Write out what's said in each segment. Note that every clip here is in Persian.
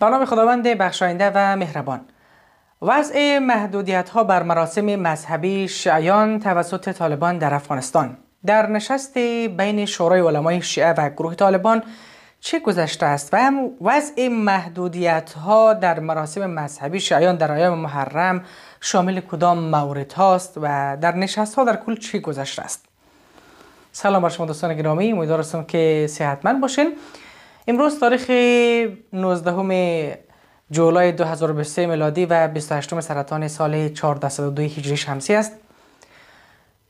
به نام خداوند بخشاینده و مهربان وضع محدودیت ها بر مراسم مذهبی شیعیان توسط طالبان در افغانستان در نشست بین شورای علمای شیعه و گروه طالبان چه گذشته است و هم وضع محدودیت ها در مراسم مذهبی شیعیان در ایام محرم شامل کدام مورد هاست و در نشست ها در کل چه گذشته است سلام بر شما دوستان گرامی امیدوارم که صحتمند باشین امروز تاریخ 19 جولای 2023 میلادی و 28 سرطان سال 1402 هجری شمسی است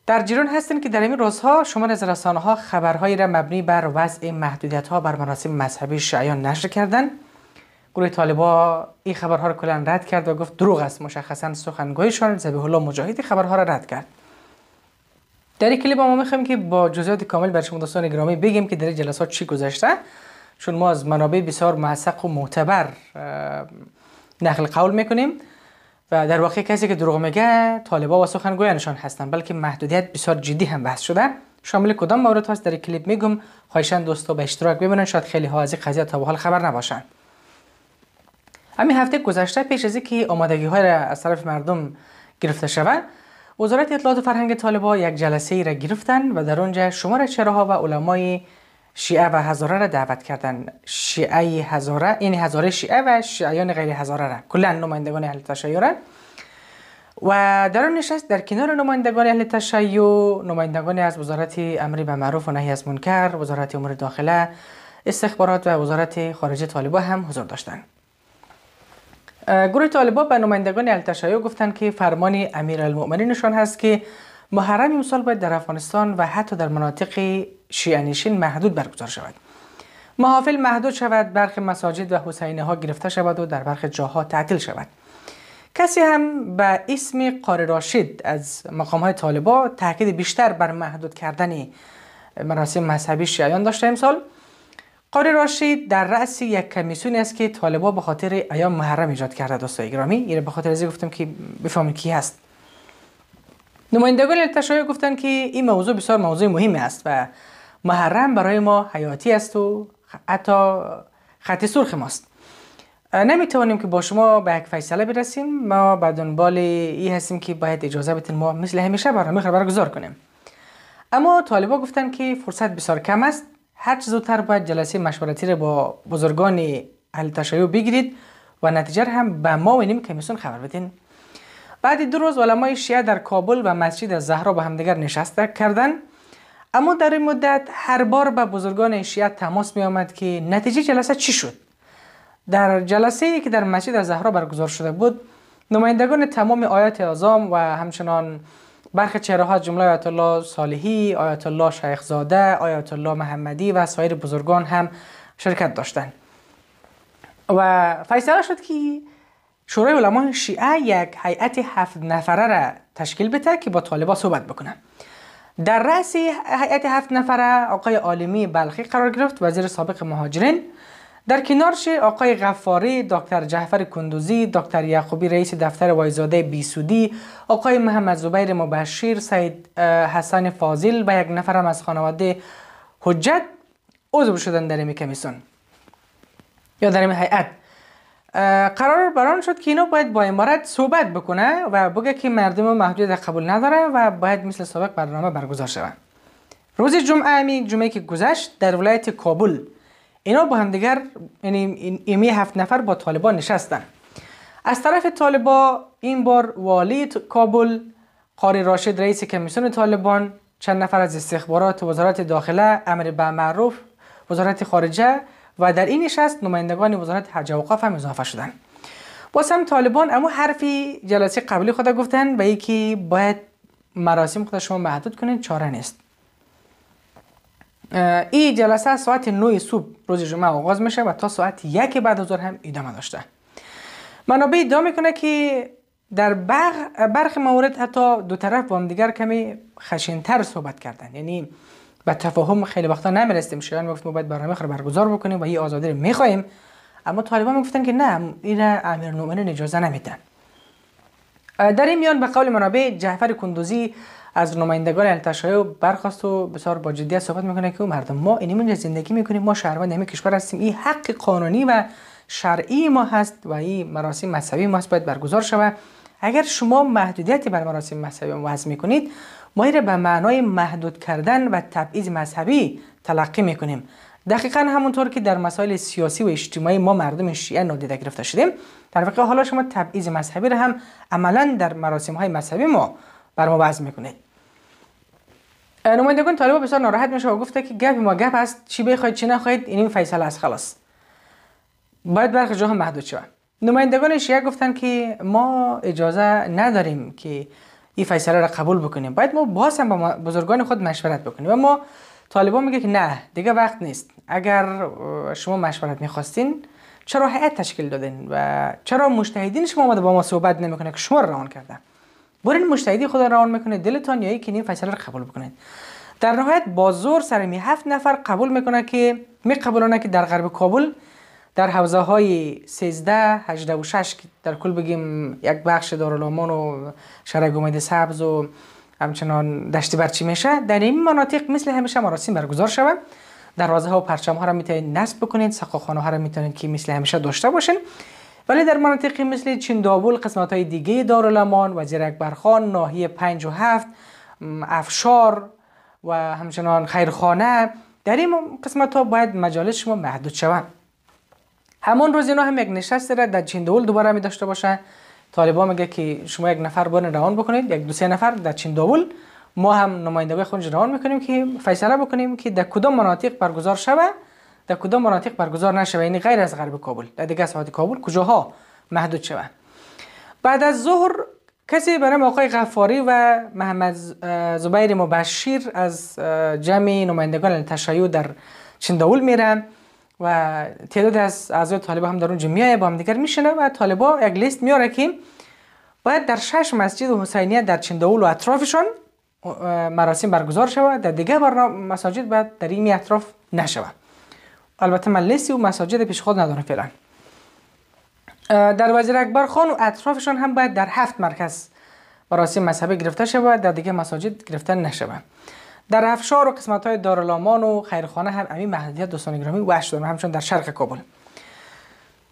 در جریان هستین که در این روزها شما از رسانه ها خبرهایی را مبنی بر وضع محدودیت ها بر مراسم مذهبی شیعیان نشر کردن. گروه طالبا این خبرها را کلا رد کرد و گفت دروغ است مشخصا سخنگویشان زبیح الله مجاهدی خبرها را رد کرد در این کلیپ ما میخوایم که با جزئیات کامل بر شما دوستان گرامی بگیم که در جلسات چی گذشته چون ما از منابع بسیار موثق و معتبر نقل قول میکنیم و در واقع کسی که دروغ میگه طالبا و سخنگویانشان هستن بلکه محدودیت بسیار جدی هم بحث شده شامل کدام مورد هست در کلیپ میگم خواهشان دوستا به اشتراک ببینن شاید خیلی ها از این قضیه تا به حال خبر نباشن همین هفته گذشته پیش از اینکه آمادگی های را از طرف مردم گرفته شود وزارت اطلاعات فرهنگ طالبا یک جلسه ای را گرفتن و در آنجا شماره چراها و علمای شیعه و هزاره را دعوت کردن شیعه هزاره یعنی هزاره شیعه و شیعیان غیر هزاره را کلا نمایندگان اهل تشیع و در آن نشست در کنار نمایندگان اهل تشیع نمایندگان از وزارت امری به معروف و نهی از منکر وزارت امور داخله استخبارات و وزارت خارجه طالبا هم حضور داشتند گروه طالبا به نمایندگان اهل تشیع گفتند که فرمان امیرالمؤمنینشان هست که محرم امسال باید در افغانستان و حتی در مناطق شیعنشین محدود برگزار شود محافل محدود شود برخی مساجد و حسینه ها گرفته شود و در برخی جاها تعطیل شود کسی هم به اسم قاره راشد از مقام های طالبا تاکید بیشتر بر محدود کردن مراسم مذهبی شیعیان داشته امسال قاره راشد در رأس یک کمیسیون است که طالبا به خاطر ایام محرم ایجاد کرده دوستای گرامی این به خاطر از گفتم که بفهمید کی هست نمایندگان التشایع گفتن که این موضوع بسیار موضوع مهمی است و محرم برای ما حیاتی است و حتی خط سرخ ماست نمی توانیم که با شما به یک فیصله برسیم ما به دنبال این هستیم که باید اجازه بدین ما مثل همیشه برنامه خبر گذار کنیم اما طالبا گفتن که فرصت بسیار کم است هر زودتر باید جلسه مشورتی را با بزرگان التشایع بگیرید و نتیجه هم به ما و نیم خبر بدین بعد دو روز علمای شیعه در کابل و مسجد زهرا با همدیگر نشسته کردند اما در این مدت هر بار به بزرگان شیعه تماس می آمد که نتیجه جلسه چی شد در جلسه که در مسجد زهرا برگزار شده بود نمایندگان تمام آیات اعظام و همچنان برخ چهره ها جمله آیت الله صالحی، آیت الله شیخ زاده، آیت الله محمدی و سایر بزرگان هم شرکت داشتند و فیصله شد که شورای علمای شیعه یک هیئت هفت نفره را تشکیل بده که با طالبا صحبت بکنن در رأس هیئت هفت نفره آقای عالمی بلخی قرار گرفت وزیر سابق مهاجرین در کنارش آقای غفاری، دکتر جعفر کندوزی، دکتر یعقوبی رئیس دفتر وایزاده بیسودی، آقای محمد زبیر مبشیر، سید حسن فاضل و یک نفرم از خانواده حجت عضو شدن در این کمیسیون یا در این هیئت قرار بران شد که اینا باید با امارت صحبت بکنه و بگه که مردم محدود قبول نداره و باید مثل سابق برنامه برگزار شوند روز جمعه امی، یعنی جمعه که گذشت در ولایت کابل اینا با همدیگر یعنی امی هفت نفر با طالبان نشستن از طرف طالبان، این بار والی کابل قاری راشد رئیس کمیسیون طالبان چند نفر از استخبارات وزارت داخله امر به معروف وزارت خارجه و در این نشست نمایندگان وزارت حج و اوقاف هم اضافه شدند باز هم طالبان اما حرفی جلسه قبلی خود گفتن و یکی باید مراسم خود شما محدود کنین چاره نیست این جلسه ساعت 9 صبح روز جمعه آغاز میشه و تا ساعت یک بعد از ظهر هم ادامه داشته منابع ادعا میکنه که در برخ برخی موارد حتی دو طرف با هم دیگر کمی خشینتر صحبت کردن یعنی به تفاهم خیلی وقتا نمیرسیم شاید گفت ما باید برنامه خر برگزار بکنیم و این آزادی رو میخوایم اما طالبان میگفتن که نه این نومن اجازه نمیدن در این میان به قول منابع جعفر کندوزی از نمایندگان التشایع برخواست و بسیار با جدیت صحبت میکنه که مردم ما اینمون زندگی میکنیم ما شهروند همین کشور هستیم این حق قانونی و شرعی ما هست و این مراسم مذهبی ما باید برگزار شود اگر شما محدودیتی بر مراسم مذهبی وضع میکنید ما به معنای محدود کردن و تبعیض مذهبی تلقی میکنیم دقیقا همونطور که در مسائل سیاسی و اجتماعی ما مردم شیعه نادیده گرفته شدیم در واقع حالا شما تبعیض مذهبی را هم عملا در مراسم های مذهبی ما بر ما وضع میکنید نمایندگان طالبا بسیار ناراحت میشه و گفته که گپ ما گپ است چی بخواید چی نخواید این فیصله است خلاص باید برخی جاها محدود شود نمایندگان شیعه گفتن که ما اجازه نداریم که این فیصله را قبول بکنیم باید ما باز هم با بزرگان خود مشورت بکنیم و ما طالبان میگه که نه دیگه وقت نیست اگر شما مشورت میخواستین چرا هیئت تشکیل دادین و چرا مشتهدین شما آمده با ما صحبت نمیکنه که شما روان کردن برین مشتهدی خود روان میکنه دلتان یایی که این فیصله را قبول بکنید در نهایت با زور سر می هفت نفر قبول میکنه که می که در غرب کابل در حوزه های 13 18 و 6 در کل بگیم یک بخش دارالامان و شرق امید سبز و همچنان دشت برچی میشه در این مناطق مثل همیشه مراسم برگزار شود دروازه ها و پرچم ها را میتونید نصب بکنید سقاخانه ها را میتونید که مثل همیشه داشته باشین ولی در مناطقی مثل چندابول قسمت های دیگه دارالامان وزیر اکبرخان ناحیه 5 و 7 افشار و همچنان خیرخانه در این قسمت ها باید مجالس شما محدود شوند همان روز اینا هم یک نشست را در چیندول دوباره می داشته باشن طالبان میگه که شما یک نفر بون روان بکنید یک دو سه نفر در چیندول ما هم نمایندگی خود روان میکنیم که فیصله بکنیم که در کدام مناطق برگزار شوه در کدام مناطق برگزار نشوه یعنی غیر از غرب کابل در دیگه ساحات کابل کجاها محدود شوه بعد از ظهر کسی برای آقای غفاری و محمد زبیر مبشر از جمع نمایندگان تشیع در چیندول میرن، و تعداد از اعضای طالبه هم در اونجا میای با هم دیگر میشنه و طالبا یک لیست میاره که باید در شش مسجد حسینیه در چنداول و اطرافشون مراسم برگزار شود در دیگه برنامه مساجد باید در این اطراف نشود البته من لیستی و مساجد پیش خود ندارم فعلا در وزیر اکبر خان و اطرافشان هم باید در هفت مرکز مراسم مذهبی گرفته شود در دیگه مساجد گرفته نشود در افشار و قسمت های دارالامان و خیرخانه هم امی محدودیت دوستان گرامی وحش داره همچنین در شرق کابل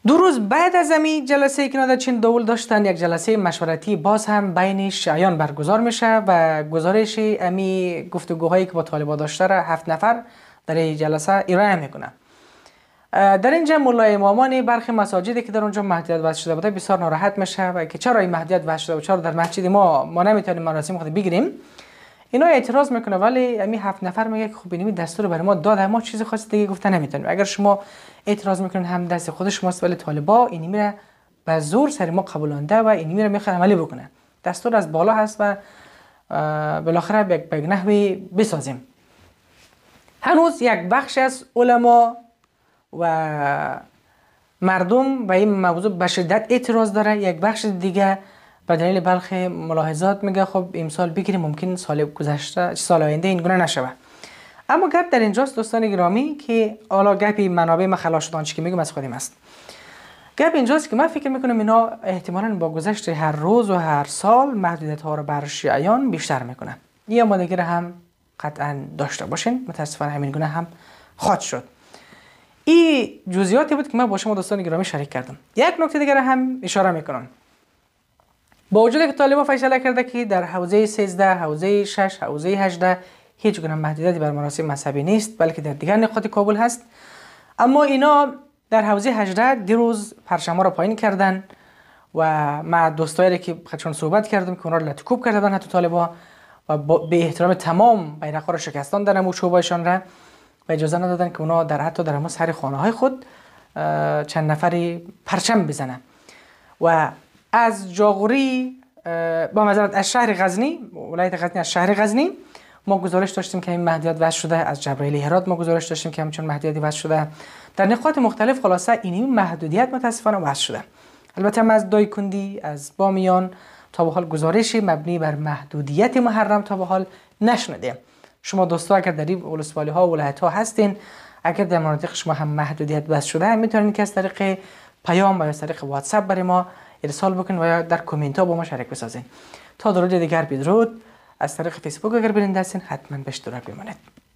دو روز بعد از امی جلسه که چین دول داشتن یک جلسه مشورتی باز هم بین شعیان برگزار میشه و گزارش امی گفتگوهایی که با طالبا داشته را هفت نفر در این جلسه ارائه میکنه در اینجا مولای امامان برخی مساجدی که در اونجا مهدیت وضع شده بوده بسیار ناراحت میشه و که چرا این مهدیت وضع شده و چرا در مسجد ما ما نمیتونیم مراسم خود بگیریم اینا اعتراض میکنه ولی امی یعنی هفت نفر میگه که خب اینمی دستور رو برای ما داد ما چیز خاصی دیگه گفته نمیتونیم اگر شما اعتراض میکنین هم دست خود شماست ولی طالبا اینی میره به زور سر ما قبولانده و اینی میره میخواد عملی بکنه دستور از بالا هست و بالاخره به یک نحوی بسازیم هنوز یک بخش از علما و مردم به این موضوع به شدت اعتراض داره یک بخش دیگه به دلیل برخی ملاحظات میگه خب امسال بگیریم ممکن سال گذشته سال آینده این گونه نشوه اما گپ در اینجاست دوستان گرامی که حالا گپی منابع ما خلاص شدن که میگم از خودیم است گپ اینجاست که من فکر میکنم اینا احتمالا با گذشت هر روز و هر سال محدودیت ها رو بر شیعیان بیشتر میکنن این آمادگی رو هم قطعا داشته باشین متاسفانه همین گونه هم خاط شد این جزئیاتی بود که من با شما دوستان گرامی شریک کردم یک نکته دیگر هم اشاره میکنم با وجود که طالبان فیصله کرده که در حوزه 13 حوزه 6 حوزه 18 هیچ گونه محدودیتی بر مراسم مذهبی نیست بلکه در دیگر نقاط کابل هست اما اینا در حوزه 18 دیروز پرچما را پایین کردن و ما دوستایی که خودشون صحبت کردم که اونها را لتکوب کرده بودن حتی طالبان و به احترام تمام بیرق‌ها را شکستان در و شعبهشان را و اجازه ندادن که اونا در حتی در سر خانه های خود چند نفری پرچم بزنن و از جاغوری با مذارت از شهر غزنی ولایت غزنی از شهر غزنی ما گزارش داشتیم که این مهدیات وضع شده از جبرائیل هرات ما گزارش داشتیم که همچون مهدیاتی وضع شده در نقاط مختلف خلاصه این محدودیت متاسفانه وضع شده البته هم از دایکندی از بامیان تا به حال گزارشی مبنی بر محدودیت محرم تا به حال نشنده شما دوستا اگر در این ولسوالی ها و ولایت ها هستین اگر در مناطق شما هم محدودیت بس شده میتونید که از طریق پیام یا از طریق واتساپ برای ما ارسال بکن و در کامنت ها با ما شریک بسازین تا درود دیگر بدرود از طریق فیسبوک اگر برین دستین حتما به اشتراک بمانید